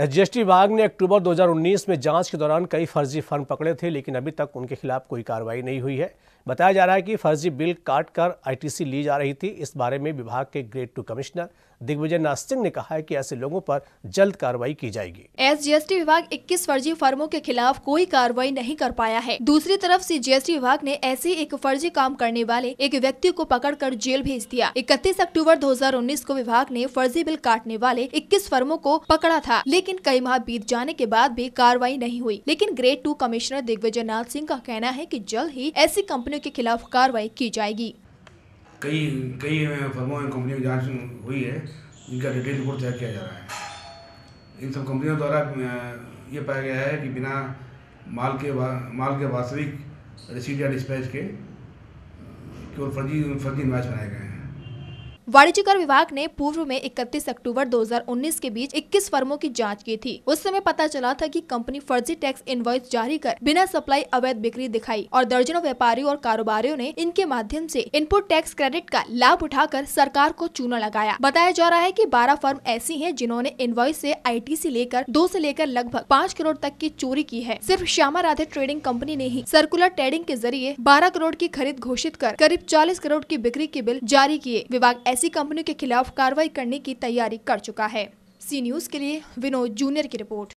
SGST विभाग ने अक्टूबर 2019 में जांच के दौरान कई फर्जी फर्म पकड़े थे लेकिन अभी तक उनके खिलाफ कोई कार्रवाई नहीं हुई है बताया जा रहा है कि फर्जी बिल काट कर आईटीसी ली जा रही थी इस बारे में विभाग के grade two commissioner Digvijay Nath Singh ने कहा है कि ऐसे लोगों पर जल्द कार्रवाई की जाएगी एसजीएसटी विभाग 21 फर्जी फर्मों के खिलाफ कोई कार्रवाई नहीं कर पाया है दूसरी तरफ से जीएसटी विभाग ने ऐसे एक फर्जी काम करने वाले एक व्यक्ति को कर जेल भेज दिया इकतीस अक्टूबर दो को विभाग ने फर्जी बिल काटने वाले इक्कीस फर्मो को पकड़ा था लेकिन लेकिन कई माह बीत जाने के बाद भी कार्रवाई नहीं हुई लेकिन grade two commissioner Digvijay Nath Singh का कहना है कि जल्द ही ऐसी कंपनियों के खिलाफ कार्रवाई की जाएगी कई कई फर्मों में कंपनियों की जांच हुई है जिनका डिटेल रिपोर्ट तैयार किया जा रहा है इन सब कंपनियों द्वारा ये पाया गया है कि बिना माल के माल के वास्तविक रिसीट या डिस्पैच के केवल फर्जी फर्जी इन्वाइस बनाए गए हैं वाणिज्य कर विभाग ने पूर्व में 31 अक्टूबर 2019 के बीच 21 फर्मों की जांच की थी उस समय पता चला था कि कंपनी फर्जी टैक्स इनवॉइस जारी कर बिना सप्लाई अवैध बिक्री दिखाई और दर्जनों व्यापारियों और कारोबारियों ने इनके माध्यम से इनपुट टैक्स क्रेडिट का लाभ उठाकर सरकार को चूना लगाया बताया जा रहा है की बारह फर्म ऐसी है जिन्होंने इन्वॉइस ऐसी आई लेकर दो ऐसी लेकर लगभग पाँच करोड़ तक की चोरी की है सिर्फ श्यामा राधे ट्रेडिंग कंपनी ने ही सर्कुलर ट्रेडिंग के जरिए बारह करोड़ की खरीद घोषित कर करीब चालीस करोड़ की बिक्री के बिल जारी किए विभाग ऐसी कंपनियों के खिलाफ कार्रवाई करने की तैयारी कर चुका है सी न्यूज़ के लिए विनोद जूनियर की रिपोर्ट